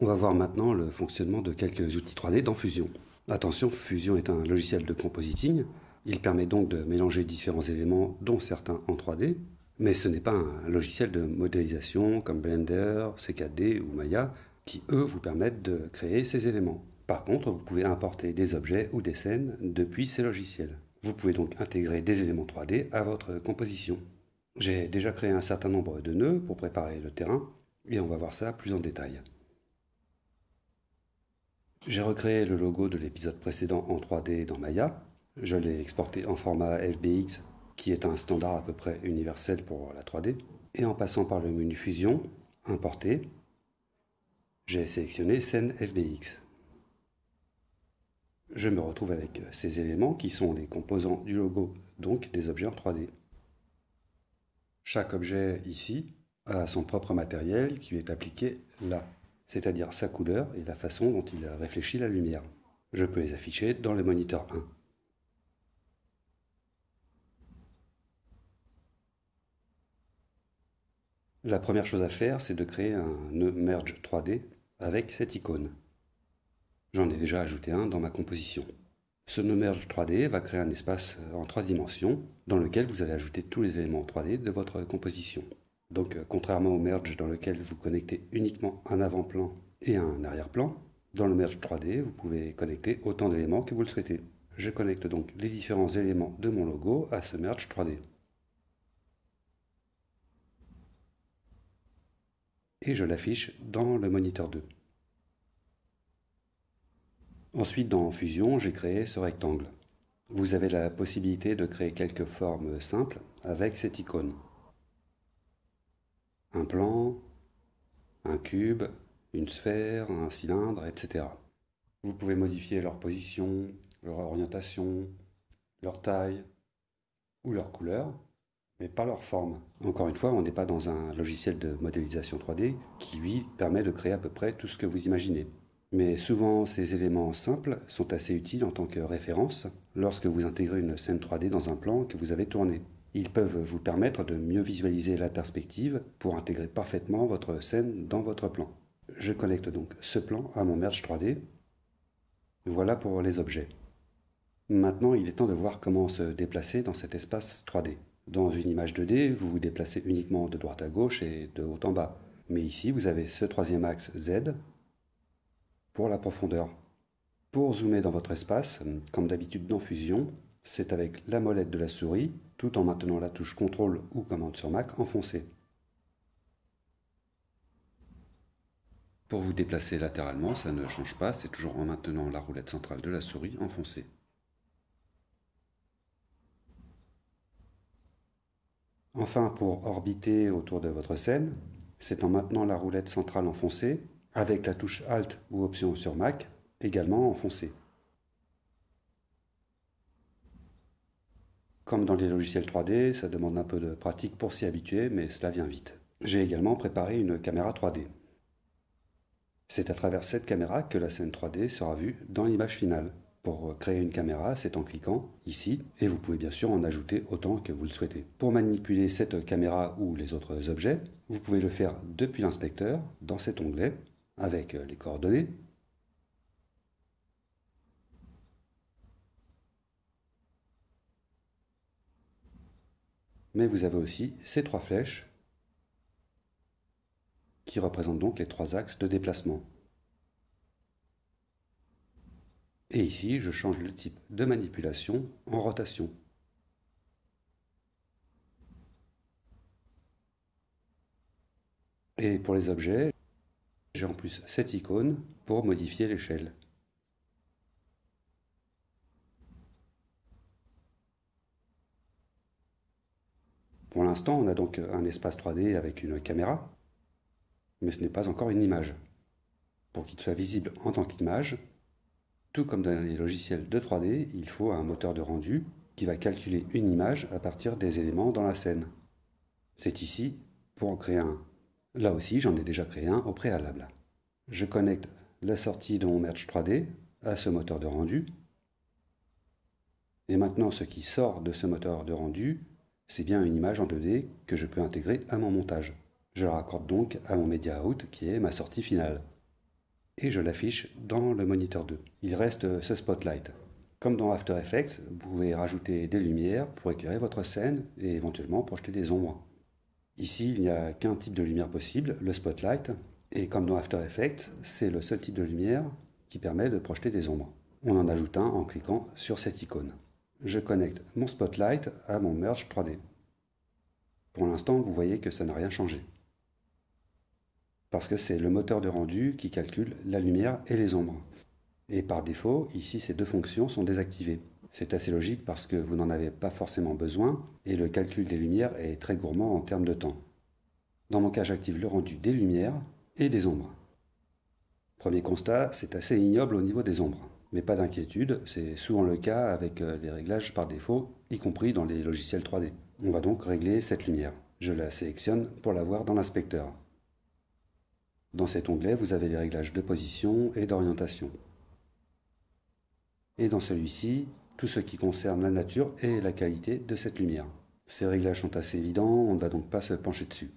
On va voir maintenant le fonctionnement de quelques outils 3D dans Fusion. Attention, Fusion est un logiciel de compositing. Il permet donc de mélanger différents éléments, dont certains en 3D, mais ce n'est pas un logiciel de modélisation comme Blender, CKD ou Maya qui, eux, vous permettent de créer ces éléments. Par contre, vous pouvez importer des objets ou des scènes depuis ces logiciels. Vous pouvez donc intégrer des éléments 3D à votre composition. J'ai déjà créé un certain nombre de nœuds pour préparer le terrain et on va voir ça plus en détail. J'ai recréé le logo de l'épisode précédent en 3D dans Maya. Je l'ai exporté en format FBX, qui est un standard à peu près universel pour la 3D. Et en passant par le menu Fusion, Importer, j'ai sélectionné scène FBX. Je me retrouve avec ces éléments qui sont les composants du logo, donc des objets en 3D. Chaque objet ici a son propre matériel qui est appliqué là c'est-à-dire sa couleur et la façon dont il a la lumière. Je peux les afficher dans le moniteur 1. La première chose à faire, c'est de créer un nœud merge 3D avec cette icône. J'en ai déjà ajouté un dans ma composition. Ce nœud merge 3D va créer un espace en trois dimensions dans lequel vous allez ajouter tous les éléments 3D de votre composition. Donc, euh, contrairement au merge dans lequel vous connectez uniquement un avant-plan et un arrière-plan, dans le merge 3D, vous pouvez connecter autant d'éléments que vous le souhaitez. Je connecte donc les différents éléments de mon logo à ce merge 3D. Et je l'affiche dans le moniteur 2. Ensuite, dans Fusion, j'ai créé ce rectangle. Vous avez la possibilité de créer quelques formes simples avec cette icône un plan, un cube, une sphère, un cylindre, etc. Vous pouvez modifier leur position, leur orientation, leur taille ou leur couleur, mais pas leur forme. Encore une fois, on n'est pas dans un logiciel de modélisation 3D qui, lui, permet de créer à peu près tout ce que vous imaginez. Mais souvent, ces éléments simples sont assez utiles en tant que référence lorsque vous intégrez une scène 3D dans un plan que vous avez tourné. Ils peuvent vous permettre de mieux visualiser la perspective pour intégrer parfaitement votre scène dans votre plan. Je connecte donc ce plan à mon merge 3D. Voilà pour les objets. Maintenant, il est temps de voir comment se déplacer dans cet espace 3D. Dans une image 2D, vous vous déplacez uniquement de droite à gauche et de haut en bas. Mais ici, vous avez ce troisième axe Z pour la profondeur. Pour zoomer dans votre espace, comme d'habitude dans Fusion, c'est avec la molette de la souris, tout en maintenant la touche CTRL ou commande sur Mac enfoncée. Pour vous déplacer latéralement, ça ne change pas, c'est toujours en maintenant la roulette centrale de la souris enfoncée. Enfin, pour orbiter autour de votre scène, c'est en maintenant la roulette centrale enfoncée, avec la touche Alt ou Option sur Mac, également enfoncée. Comme dans les logiciels 3D, ça demande un peu de pratique pour s'y habituer, mais cela vient vite. J'ai également préparé une caméra 3D. C'est à travers cette caméra que la scène 3D sera vue dans l'image finale. Pour créer une caméra, c'est en cliquant ici, et vous pouvez bien sûr en ajouter autant que vous le souhaitez. Pour manipuler cette caméra ou les autres objets, vous pouvez le faire depuis l'inspecteur, dans cet onglet, avec les coordonnées, mais vous avez aussi ces trois flèches qui représentent donc les trois axes de déplacement. Et ici, je change le type de manipulation en rotation. Et pour les objets, j'ai en plus cette icône pour modifier l'échelle. l'instant, on a donc un espace 3D avec une caméra, mais ce n'est pas encore une image. Pour qu'il soit visible en tant qu'image, tout comme dans les logiciels de 3D, il faut un moteur de rendu qui va calculer une image à partir des éléments dans la scène. C'est ici pour en créer un. Là aussi, j'en ai déjà créé un au préalable. Je connecte la sortie de mon merge 3D à ce moteur de rendu. Et maintenant, ce qui sort de ce moteur de rendu c'est bien une image en 2D que je peux intégrer à mon montage. Je la raccorde donc à mon Media Out qui est ma sortie finale. Et je l'affiche dans le moniteur 2. Il reste euh, ce spotlight. Comme dans After Effects, vous pouvez rajouter des lumières pour éclairer votre scène et éventuellement projeter des ombres. Ici, il n'y a qu'un type de lumière possible, le spotlight, et comme dans After Effects, c'est le seul type de lumière qui permet de projeter des ombres. On en ajoute un en cliquant sur cette icône je connecte mon spotlight à mon merge 3D. Pour l'instant, vous voyez que ça n'a rien changé. Parce que c'est le moteur de rendu qui calcule la lumière et les ombres. Et par défaut, ici, ces deux fonctions sont désactivées. C'est assez logique parce que vous n'en avez pas forcément besoin et le calcul des lumières est très gourmand en termes de temps. Dans mon cas, j'active le rendu des lumières et des ombres. Premier constat, c'est assez ignoble au niveau des ombres mais pas d'inquiétude. C'est souvent le cas avec euh, les réglages par défaut, y compris dans les logiciels 3D. On va donc régler cette lumière. Je la sélectionne pour la voir dans l'inspecteur. Dans cet onglet, vous avez les réglages de position et d'orientation. Et dans celui-ci, tout ce qui concerne la nature et la qualité de cette lumière. Ces réglages sont assez évidents, on ne va donc pas se pencher dessus.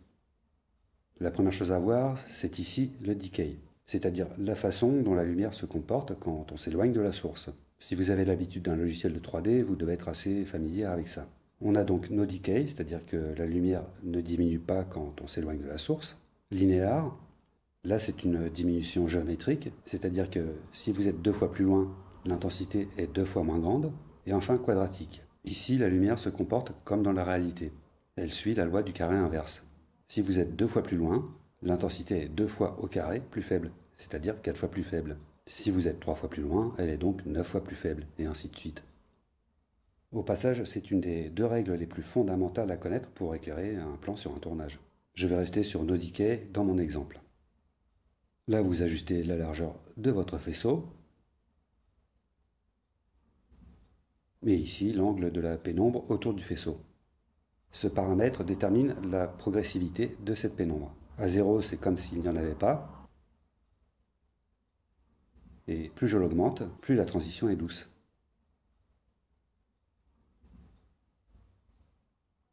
La première chose à voir, c'est ici le decay c'est-à-dire la façon dont la lumière se comporte quand on s'éloigne de la source. Si vous avez l'habitude d'un logiciel de 3D, vous devez être assez familier avec ça. On a donc no decay, c'est-à-dire que la lumière ne diminue pas quand on s'éloigne de la source. Linéaire, là c'est une diminution géométrique, c'est-à-dire que si vous êtes deux fois plus loin, l'intensité est deux fois moins grande. Et enfin quadratique. Ici, la lumière se comporte comme dans la réalité. Elle suit la loi du carré inverse. Si vous êtes deux fois plus loin, l'intensité est deux fois au carré plus faible, c'est-à-dire quatre fois plus faible. Si vous êtes trois fois plus loin, elle est donc neuf fois plus faible, et ainsi de suite. Au passage, c'est une des deux règles les plus fondamentales à connaître pour éclairer un plan sur un tournage. Je vais rester sur nos dans mon exemple. Là, vous ajustez la largeur de votre faisceau. mais ici, l'angle de la pénombre autour du faisceau. Ce paramètre détermine la progressivité de cette pénombre. À zéro, c'est comme s'il n'y en avait pas. Et plus je l'augmente, plus la transition est douce.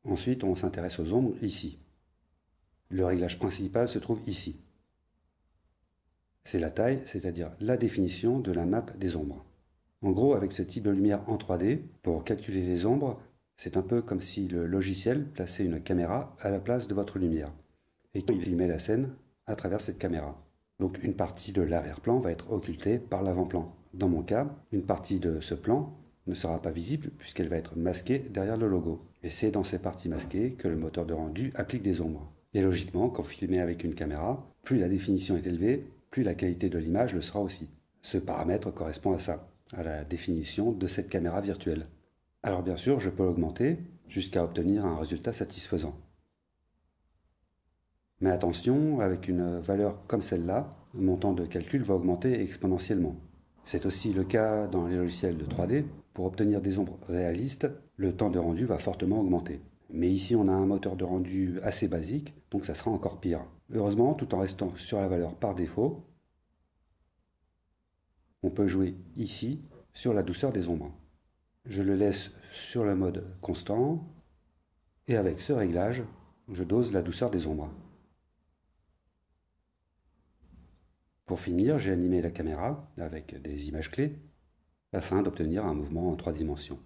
Ensuite, on s'intéresse aux ombres ici. Le réglage principal se trouve ici. C'est la taille, c'est-à-dire la définition de la map des ombres. En gros, avec ce type de lumière en 3D, pour calculer les ombres, c'est un peu comme si le logiciel plaçait une caméra à la place de votre lumière et il filmait la scène à travers cette caméra. Donc une partie de l'arrière-plan va être occultée par l'avant-plan. Dans mon cas, une partie de ce plan ne sera pas visible puisqu'elle va être masquée derrière le logo. Et c'est dans ces parties masquées que le moteur de rendu applique des ombres. Et logiquement, quand filmé avec une caméra, plus la définition est élevée, plus la qualité de l'image le sera aussi. Ce paramètre correspond à ça, à la définition de cette caméra virtuelle. Alors bien sûr, je peux l'augmenter jusqu'à obtenir un résultat satisfaisant. Mais attention, avec une valeur comme celle-là, mon temps de calcul va augmenter exponentiellement. C'est aussi le cas dans les logiciels de 3D. Pour obtenir des ombres réalistes, le temps de rendu va fortement augmenter. Mais ici, on a un moteur de rendu assez basique, donc ça sera encore pire. Heureusement, tout en restant sur la valeur par défaut, on peut jouer ici sur la douceur des ombres. Je le laisse sur le mode constant, et avec ce réglage, je dose la douceur des ombres. Pour finir, j'ai animé la caméra avec des images clés afin d'obtenir un mouvement en trois dimensions.